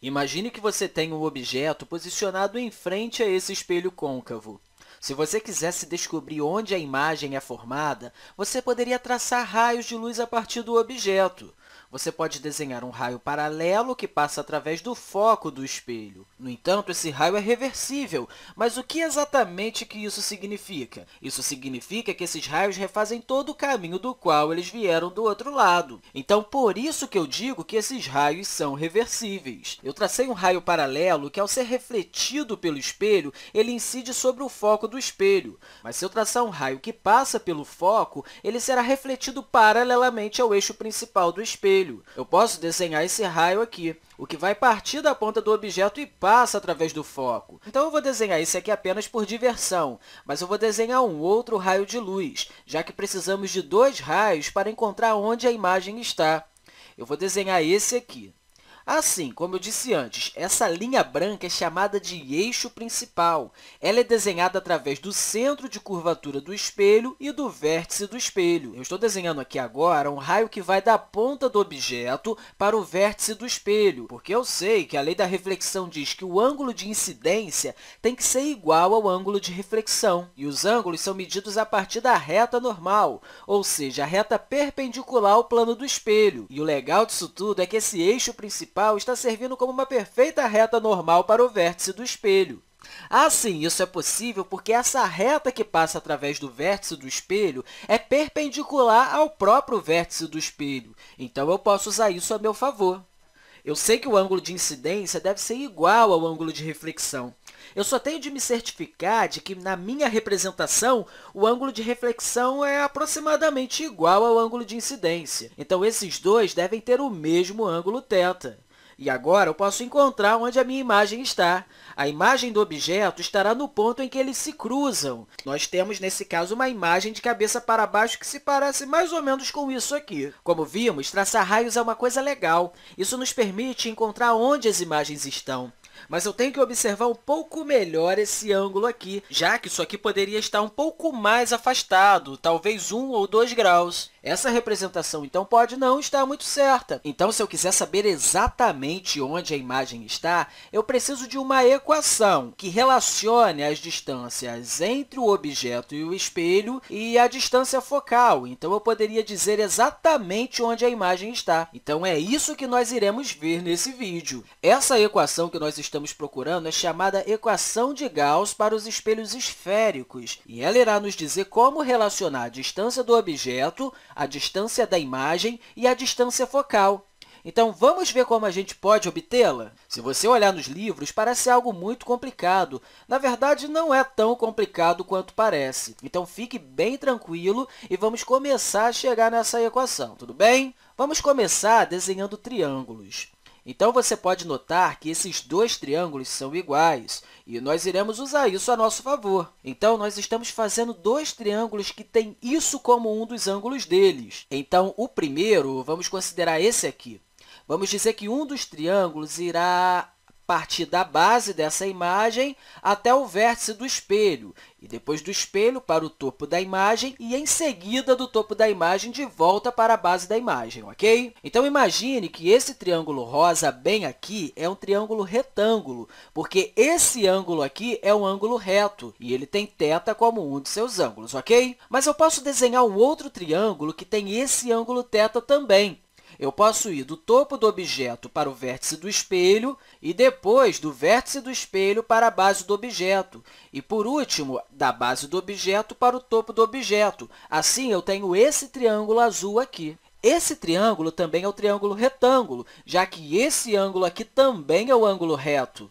Imagine que você tem um objeto posicionado em frente a esse espelho côncavo. Se você quisesse descobrir onde a imagem é formada, você poderia traçar raios de luz a partir do objeto. Você pode desenhar um raio paralelo que passa através do foco do espelho. No entanto, esse raio é reversível, mas o que exatamente que isso significa? Isso significa que esses raios refazem todo o caminho do qual eles vieram do outro lado. Então, por isso que eu digo que esses raios são reversíveis. Eu tracei um raio paralelo que, ao ser refletido pelo espelho, ele incide sobre o foco do espelho. Mas se eu traçar um raio que passa pelo foco, ele será refletido paralelamente ao eixo principal do espelho espelho. Eu posso desenhar esse raio aqui, o que vai partir da ponta do objeto e passa através do foco. Então eu vou desenhar esse aqui apenas por diversão, mas eu vou desenhar um outro raio de luz, já que precisamos de dois raios para encontrar onde a imagem está. Eu vou desenhar esse aqui. Assim, como eu disse antes, essa linha branca é chamada de eixo principal. Ela é desenhada através do centro de curvatura do espelho e do vértice do espelho. Eu estou desenhando aqui agora um raio que vai da ponta do objeto para o vértice do espelho, porque eu sei que a lei da reflexão diz que o ângulo de incidência tem que ser igual ao ângulo de reflexão, e os ângulos são medidos a partir da reta normal, ou seja, a reta perpendicular ao plano do espelho. E o legal disso tudo é que esse eixo principal principal está servindo como uma perfeita reta normal para o vértice do espelho. Ah, sim, isso é possível porque essa reta que passa através do vértice do espelho é perpendicular ao próprio vértice do espelho, então eu posso usar isso a meu favor. Eu sei que o ângulo de incidência deve ser igual ao ângulo de reflexão. Eu só tenho de me certificar de que, na minha representação, o ângulo de reflexão é aproximadamente igual ao ângulo de incidência. Então, esses dois devem ter o mesmo ângulo θ. E agora eu posso encontrar onde a minha imagem está. A imagem do objeto estará no ponto em que eles se cruzam. Nós temos, nesse caso, uma imagem de cabeça para baixo que se parece mais ou menos com isso aqui. Como vimos, traçar raios é uma coisa legal. Isso nos permite encontrar onde as imagens estão. Mas eu tenho que observar um pouco melhor esse ângulo aqui, já que isso aqui poderia estar um pouco mais afastado, talvez 1 ou 2 graus. Essa representação, então, pode não estar muito certa. Então, se eu quiser saber exatamente onde a imagem está, eu preciso de uma equação que relacione as distâncias entre o objeto e o espelho e a distância focal. Então, eu poderia dizer exatamente onde a imagem está. Então, é isso que nós iremos ver nesse vídeo. Essa equação que nós estamos procurando é chamada equação de Gauss para os espelhos esféricos, e ela irá nos dizer como relacionar a distância do objeto, a distância da imagem e a distância focal. Então, vamos ver como a gente pode obtê-la? Se você olhar nos livros, parece algo muito complicado. Na verdade, não é tão complicado quanto parece. Então, fique bem tranquilo e vamos começar a chegar nessa equação, tudo bem? Vamos começar desenhando triângulos. Então você pode notar que esses dois triângulos são iguais e nós iremos usar isso a nosso favor. Então nós estamos fazendo dois triângulos que têm isso como um dos ângulos deles. Então o primeiro, vamos considerar esse aqui. Vamos dizer que um dos triângulos irá partir da base dessa imagem até o vértice do espelho, e depois do espelho para o topo da imagem, e em seguida do topo da imagem de volta para a base da imagem, ok? Então imagine que esse triângulo rosa bem aqui é um triângulo retângulo, porque esse ângulo aqui é um ângulo reto, e ele tem θ como um de seus ângulos, ok? Mas eu posso desenhar um outro triângulo que tem esse ângulo θ também. Eu posso ir do topo do objeto para o vértice do espelho e depois do vértice do espelho para a base do objeto. E, por último, da base do objeto para o topo do objeto. Assim, eu tenho esse triângulo azul aqui. Esse triângulo também é o triângulo retângulo, já que esse ângulo aqui também é o ângulo reto.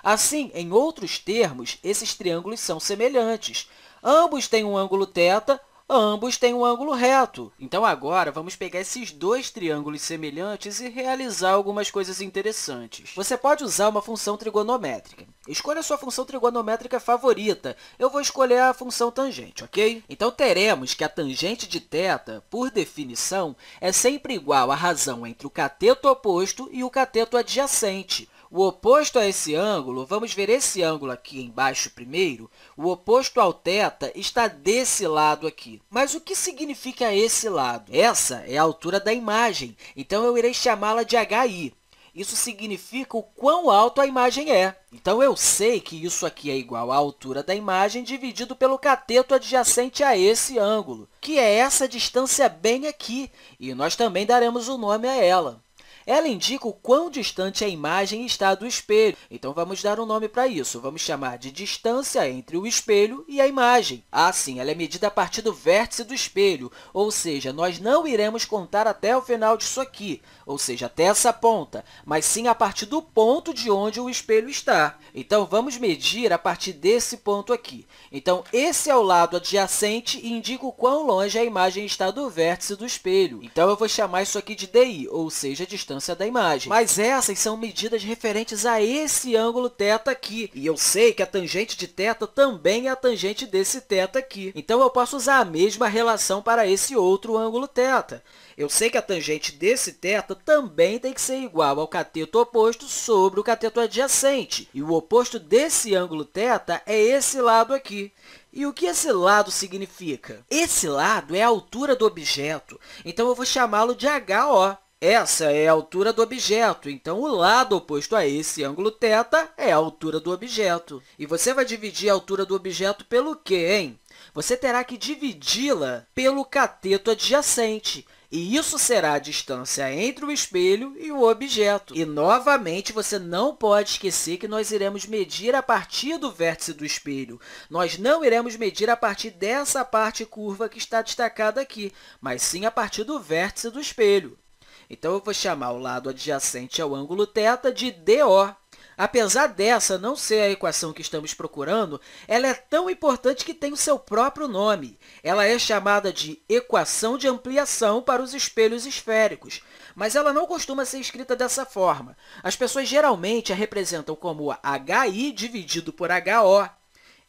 Assim, em outros termos, esses triângulos são semelhantes. Ambos têm um ângulo θ Ambos têm um ângulo reto. Então agora vamos pegar esses dois triângulos semelhantes e realizar algumas coisas interessantes. Você pode usar uma função trigonométrica. Escolha a sua função trigonométrica favorita. Eu vou escolher a função tangente, ok? Então teremos que a tangente de θ, por definição, é sempre igual à razão entre o cateto oposto e o cateto adjacente. O oposto a esse ângulo, vamos ver esse ângulo aqui embaixo primeiro, o oposto ao θ está desse lado aqui. Mas o que significa esse lado? Essa é a altura da imagem, então eu irei chamá-la de HI. Isso significa o quão alto a imagem é. Então, eu sei que isso aqui é igual à altura da imagem dividido pelo cateto adjacente a esse ângulo, que é essa distância bem aqui, e nós também daremos o nome a ela ela indica o quão distante a imagem está do espelho. Então vamos dar um nome para isso. Vamos chamar de distância entre o espelho e a imagem. Assim, ela é medida a partir do vértice do espelho, ou seja, nós não iremos contar até o final disso aqui, ou seja, até essa ponta, mas sim a partir do ponto de onde o espelho está. Então vamos medir a partir desse ponto aqui. Então esse é o lado adjacente e indica o quão longe a imagem está do vértice do espelho. Então eu vou chamar isso aqui de DI, ou seja, distância distância da imagem. Mas essas são medidas referentes a esse ângulo θ aqui. E eu sei que a tangente de θ também é a tangente desse θ aqui. Então eu posso usar a mesma relação para esse outro ângulo θ. Eu sei que a tangente desse θ também tem que ser igual ao cateto oposto sobre o cateto adjacente. E o oposto desse ângulo θ é esse lado aqui. E o que esse lado significa? Esse lado é a altura do objeto, então eu vou chamá-lo de HO. Essa é a altura do objeto, então o lado oposto a esse ângulo θ é a altura do objeto. E você vai dividir a altura do objeto pelo quê, hein? Você terá que dividi-la pelo cateto adjacente, e isso será a distância entre o espelho e o objeto. E, novamente, você não pode esquecer que nós iremos medir a partir do vértice do espelho. Nós não iremos medir a partir dessa parte curva que está destacada aqui, mas sim a partir do vértice do espelho. Então eu vou chamar o lado adjacente ao ângulo θ de DO. Apesar dessa não ser a equação que estamos procurando, ela é tão importante que tem o seu próprio nome. Ela é chamada de equação de ampliação para os espelhos esféricos, mas ela não costuma ser escrita dessa forma. As pessoas geralmente a representam como HI dividido por HO,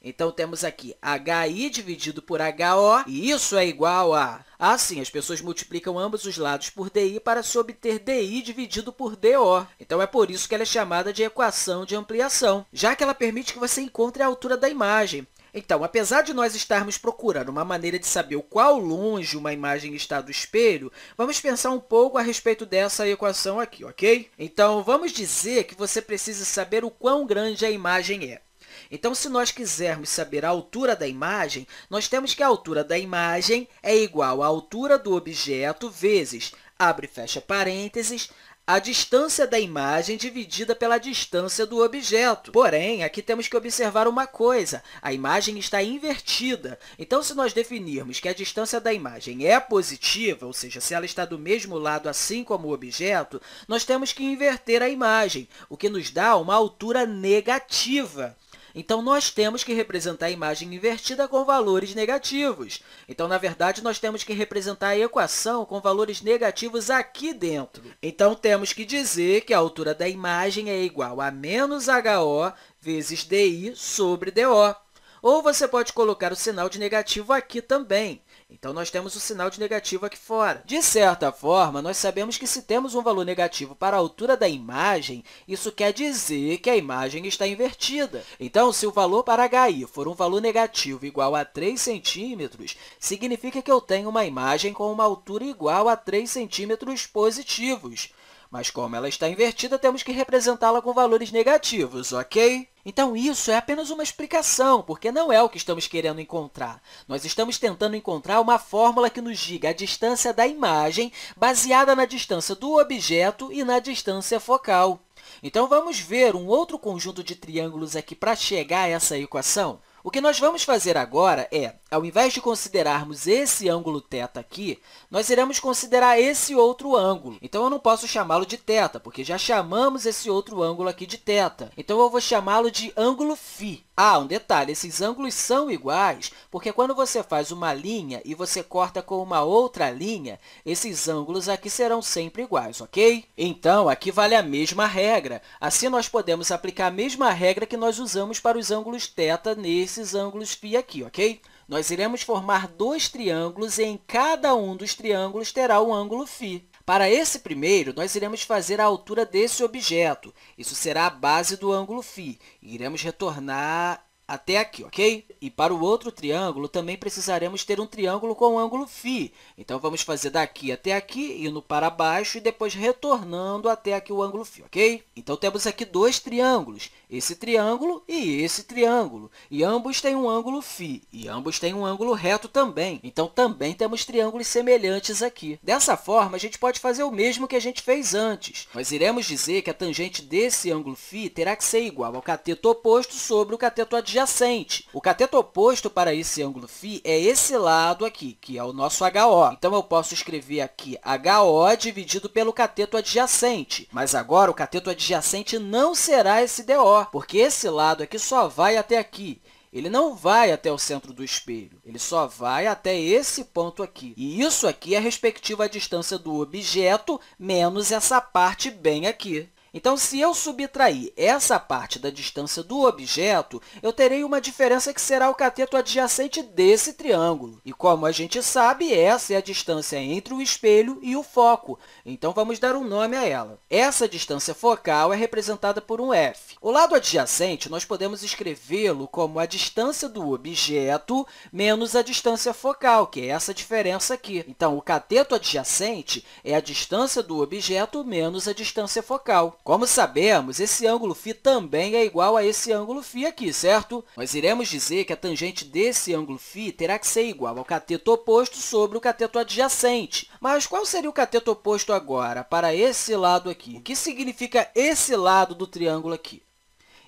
então temos aqui HI dividido por HO, e isso é igual a... Assim, as pessoas multiplicam ambos os lados por DI para se obter DI dividido por DO. Então é por isso que ela é chamada de equação de ampliação, já que ela permite que você encontre a altura da imagem. Então, apesar de nós estarmos procurando uma maneira de saber o qual longe uma imagem está do espelho, vamos pensar um pouco a respeito dessa equação aqui, ok? Então, vamos dizer que você precisa saber o quão grande a imagem é. Então, se nós quisermos saber a altura da imagem, nós temos que a altura da imagem é igual à altura do objeto vezes, abre e fecha parênteses, a distância da imagem dividida pela distância do objeto. Porém, aqui temos que observar uma coisa, a imagem está invertida. Então, se nós definirmos que a distância da imagem é positiva, ou seja, se ela está do mesmo lado assim como o objeto, nós temos que inverter a imagem, o que nos dá uma altura negativa. Então, nós temos que representar a imagem invertida com valores negativos. Então, na verdade, nós temos que representar a equação com valores negativos aqui dentro. Então, temos que dizer que a altura da imagem é igual a menos HO vezes DI sobre DO. Ou você pode colocar o sinal de negativo aqui também. Então, nós temos o sinal de negativo aqui fora. De certa forma, nós sabemos que se temos um valor negativo para a altura da imagem, isso quer dizer que a imagem está invertida. Então, se o valor para HI for um valor negativo igual a 3 centímetros, significa que eu tenho uma imagem com uma altura igual a 3 centímetros positivos. Mas como ela está invertida, temos que representá-la com valores negativos, ok? Então isso é apenas uma explicação, porque não é o que estamos querendo encontrar. Nós estamos tentando encontrar uma fórmula que nos diga a distância da imagem baseada na distância do objeto e na distância focal. Então vamos ver um outro conjunto de triângulos aqui para chegar a essa equação. O que nós vamos fazer agora é ao invés de considerarmos esse ângulo θ aqui, nós iremos considerar esse outro ângulo. Então, eu não posso chamá-lo de θ, porque já chamamos esse outro ângulo aqui de θ. Então, eu vou chamá-lo de ângulo φ. Ah, um detalhe, esses ângulos são iguais, porque quando você faz uma linha e você corta com uma outra linha, esses ângulos aqui serão sempre iguais, ok? Então, aqui vale a mesma regra. Assim, nós podemos aplicar a mesma regra que nós usamos para os ângulos θ nesses ângulos φ aqui, ok? Nós iremos formar dois triângulos e em cada um dos triângulos terá o um ângulo φ. Para esse primeiro, nós iremos fazer a altura desse objeto. Isso será a base do ângulo φ. Iremos retornar até aqui, ok? E para o outro triângulo, também precisaremos ter um triângulo com o ângulo φ. Então, vamos fazer daqui até aqui, indo para baixo e depois retornando até aqui o ângulo φ, ok? Então, temos aqui dois triângulos, esse triângulo e esse triângulo. E ambos têm um ângulo φ, e ambos têm um ângulo reto também. Então, também temos triângulos semelhantes aqui. Dessa forma, a gente pode fazer o mesmo que a gente fez antes. Nós iremos dizer que a tangente desse ângulo φ terá que ser igual ao cateto oposto sobre o cateto adjacente adjacente. O cateto oposto para esse ângulo φ é esse lado aqui, que é o nosso HO. Então, eu posso escrever aqui HO dividido pelo cateto adjacente. Mas agora, o cateto adjacente não será esse DO, porque esse lado aqui só vai até aqui ele não vai até o centro do espelho, ele só vai até esse ponto aqui. E isso aqui é a respectiva distância do objeto menos essa parte bem aqui. Então, se eu subtrair essa parte da distância do objeto, eu terei uma diferença que será o cateto adjacente desse triângulo. E como a gente sabe, essa é a distância entre o espelho e o foco. Então, vamos dar um nome a ela. Essa distância focal é representada por um f. O lado adjacente, nós podemos escrevê-lo como a distância do objeto menos a distância focal, que é essa diferença aqui. Então, o cateto adjacente é a distância do objeto menos a distância focal. Como sabemos, esse ângulo φ também é igual a esse ângulo φ aqui, certo? Nós iremos dizer que a tangente desse ângulo φ terá que ser igual ao cateto oposto sobre o cateto adjacente. Mas qual seria o cateto oposto agora para esse lado aqui? O que significa esse lado do triângulo aqui?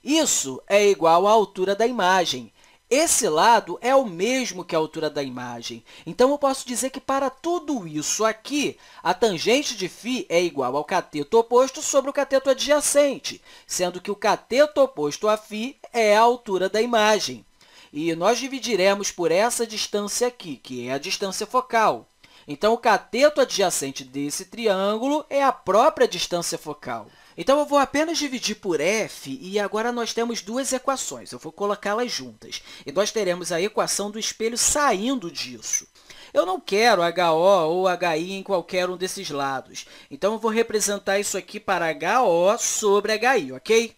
Isso é igual à altura da imagem. Esse lado é o mesmo que a altura da imagem. Então, eu posso dizer que para tudo isso aqui, a tangente de φ é igual ao cateto oposto sobre o cateto adjacente, sendo que o cateto oposto a φ é a altura da imagem. E nós dividiremos por essa distância aqui, que é a distância focal. Então, o cateto adjacente desse triângulo é a própria distância focal. Então, eu vou apenas dividir por f e agora nós temos duas equações. Eu vou colocá-las juntas. E nós teremos a equação do espelho saindo disso. Eu não quero HO ou HI em qualquer um desses lados. Então, eu vou representar isso aqui para HO sobre HI, ok?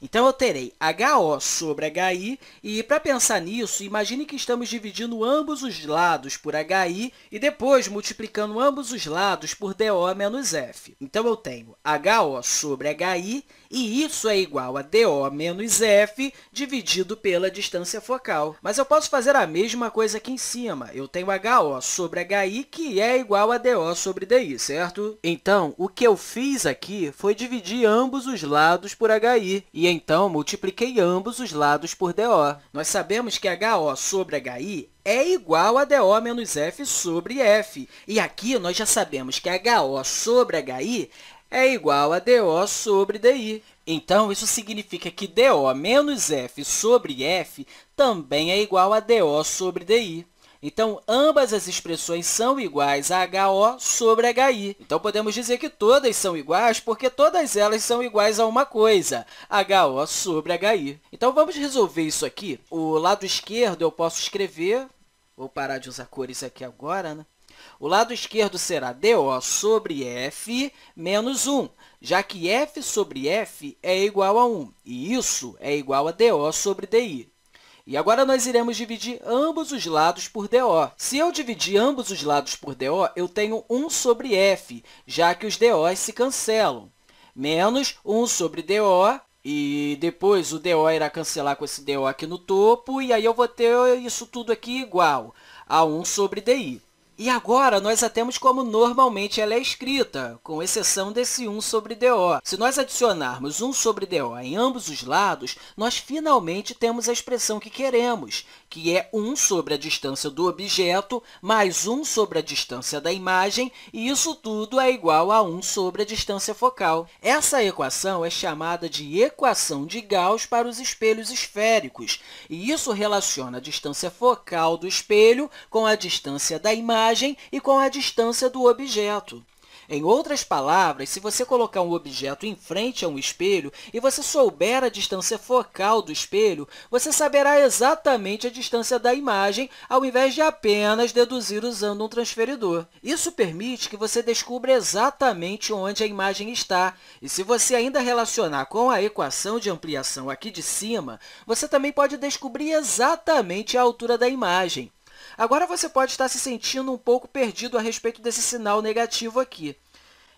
Então eu terei HO sobre HI e para pensar nisso, imagine que estamos dividindo ambos os lados por HI e depois multiplicando ambos os lados por DO menos F. Então eu tenho HO sobre HI e isso é igual a DO menos F dividido pela distância focal. Mas eu posso fazer a mesma coisa aqui em cima. Eu tenho HO sobre HI que é igual a DO sobre DI, certo? Então, o que eu fiz aqui foi dividir ambos os lados por HI e então, multipliquei ambos os lados por DO. Nós sabemos que HO sobre HI é igual a DO menos F sobre F. E aqui nós já sabemos que HO sobre HI é igual a DO sobre DI. Então, isso significa que DO menos F sobre F também é igual a DO sobre DI. Então, ambas as expressões são iguais a HO sobre HI. Então, podemos dizer que todas são iguais porque todas elas são iguais a uma coisa, HO sobre HI. Então, vamos resolver isso aqui. O lado esquerdo eu posso escrever, vou parar de usar cores aqui agora, né? O lado esquerdo será DO sobre F menos 1, já que F sobre F é igual a 1, e isso é igual a DO sobre DI. E agora nós iremos dividir ambos os lados por DO. Se eu dividir ambos os lados por DO, eu tenho 1 sobre F, já que os DOs se cancelam. Menos 1 sobre DO, e depois o DO irá cancelar com esse DO aqui no topo, e aí eu vou ter isso tudo aqui igual a 1 sobre DI. E agora nós a temos como normalmente ela é escrita, com exceção desse 1 sobre DO. Se nós adicionarmos 1 sobre DO em ambos os lados, nós finalmente temos a expressão que queremos, que é 1 sobre a distância do objeto mais 1 sobre a distância da imagem, e isso tudo é igual a 1 sobre a distância focal. Essa equação é chamada de equação de Gauss para os espelhos esféricos, e isso relaciona a distância focal do espelho com a distância da imagem imagem e com a distância do objeto. Em outras palavras, se você colocar um objeto em frente a um espelho e você souber a distância focal do espelho, você saberá exatamente a distância da imagem, ao invés de apenas deduzir usando um transferidor. Isso permite que você descubra exatamente onde a imagem está. E se você ainda relacionar com a equação de ampliação aqui de cima, você também pode descobrir exatamente a altura da imagem. Agora você pode estar se sentindo um pouco perdido a respeito desse sinal negativo aqui.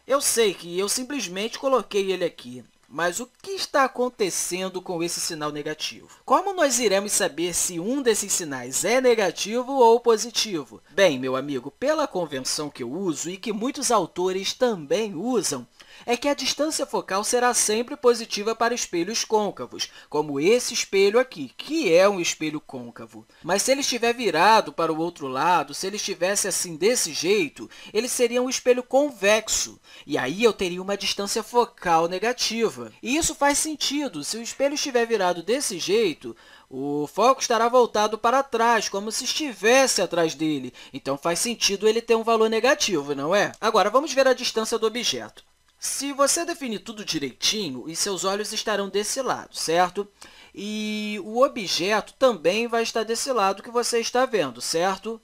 Eu sei que eu simplesmente coloquei ele aqui, mas o que está acontecendo com esse sinal negativo? Como nós iremos saber se um desses sinais é negativo ou positivo? Bem, meu amigo, pela convenção que eu uso e que muitos autores também usam, é que a distância focal será sempre positiva para espelhos côncavos, como esse espelho aqui, que é um espelho côncavo. Mas se ele estiver virado para o outro lado, se ele estivesse assim desse jeito, ele seria um espelho convexo, e aí eu teria uma distância focal negativa. E isso faz sentido. Se o espelho estiver virado desse jeito, o foco estará voltado para trás, como se estivesse atrás dele. Então, faz sentido ele ter um valor negativo, não é? Agora, vamos ver a distância do objeto. Se você definir tudo direitinho, e seus olhos estarão desse lado, certo? E o objeto também vai estar desse lado que você está vendo, certo?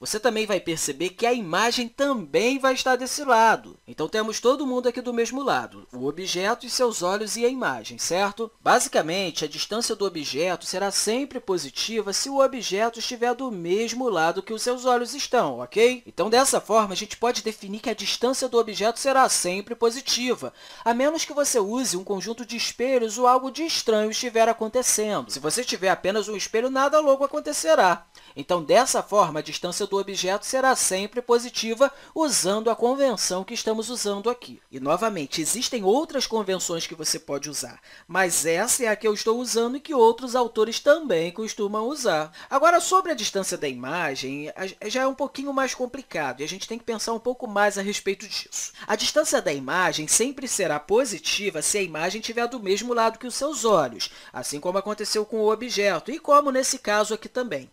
você também vai perceber que a imagem também vai estar desse lado. Então, temos todo mundo aqui do mesmo lado, o objeto e seus olhos e a imagem, certo? Basicamente, a distância do objeto será sempre positiva se o objeto estiver do mesmo lado que os seus olhos estão, ok? Então, dessa forma, a gente pode definir que a distância do objeto será sempre positiva, a menos que você use um conjunto de espelhos ou algo de estranho estiver acontecendo. Se você tiver apenas um espelho, nada logo acontecerá. Então, dessa forma, a distância do objeto será sempre positiva usando a convenção que estamos usando aqui. E, novamente, existem outras convenções que você pode usar, mas essa é a que eu estou usando e que outros autores também costumam usar. Agora, sobre a distância da imagem, já é um pouquinho mais complicado e a gente tem que pensar um pouco mais a respeito disso. A distância da imagem sempre será positiva se a imagem estiver do mesmo lado que os seus olhos, assim como aconteceu com o objeto e como nesse caso aqui também.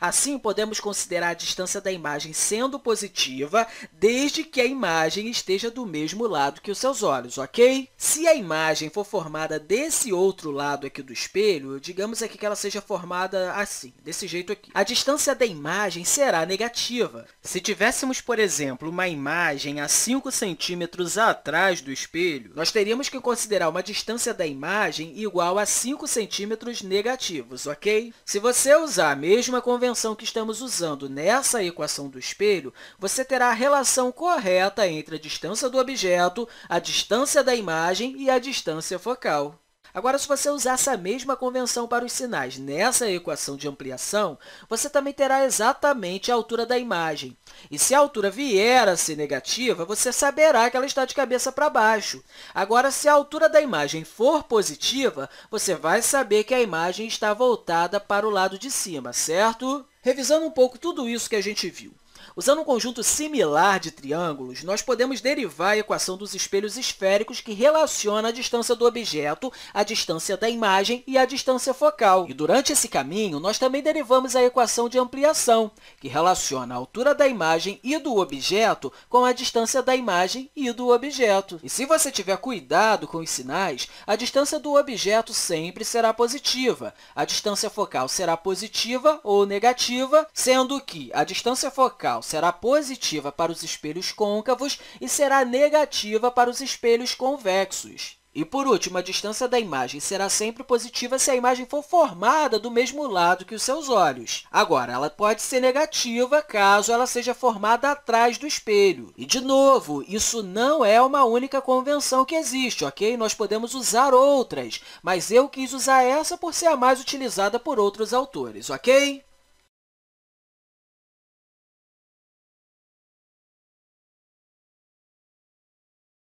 Assim, podemos considerar a distância da imagem sendo positiva, desde que a imagem esteja do mesmo lado que os seus olhos, ok? Se a imagem for formada desse outro lado aqui do espelho, digamos aqui que ela seja formada assim, desse jeito aqui, a distância da imagem será negativa. Se tivéssemos, por exemplo, uma imagem a 5 centímetros atrás do espelho, nós teríamos que considerar uma distância da imagem igual a 5 centímetros negativos, ok? Se você usar a mesma mesma convenção que estamos usando nessa equação do espelho, você terá a relação correta entre a distância do objeto, a distância da imagem e a distância focal. Agora, se você usar essa mesma convenção para os sinais nessa equação de ampliação, você também terá exatamente a altura da imagem. E se a altura vier a ser negativa, você saberá que ela está de cabeça para baixo. Agora, se a altura da imagem for positiva, você vai saber que a imagem está voltada para o lado de cima, certo? Revisando um pouco tudo isso que a gente viu. Usando um conjunto similar de triângulos, nós podemos derivar a equação dos espelhos esféricos que relaciona a distância do objeto, a distância da imagem e a distância focal. E durante esse caminho, nós também derivamos a equação de ampliação, que relaciona a altura da imagem e do objeto com a distância da imagem e do objeto. E se você tiver cuidado com os sinais, a distância do objeto sempre será positiva, a distância focal será positiva ou negativa, sendo que a distância focal será positiva para os espelhos côncavos e será negativa para os espelhos convexos. E por último, a distância da imagem será sempre positiva se a imagem for formada do mesmo lado que os seus olhos. Agora, ela pode ser negativa caso ela seja formada atrás do espelho. E, de novo, isso não é uma única convenção que existe, ok? Nós podemos usar outras, mas eu quis usar essa por ser a mais utilizada por outros autores, ok?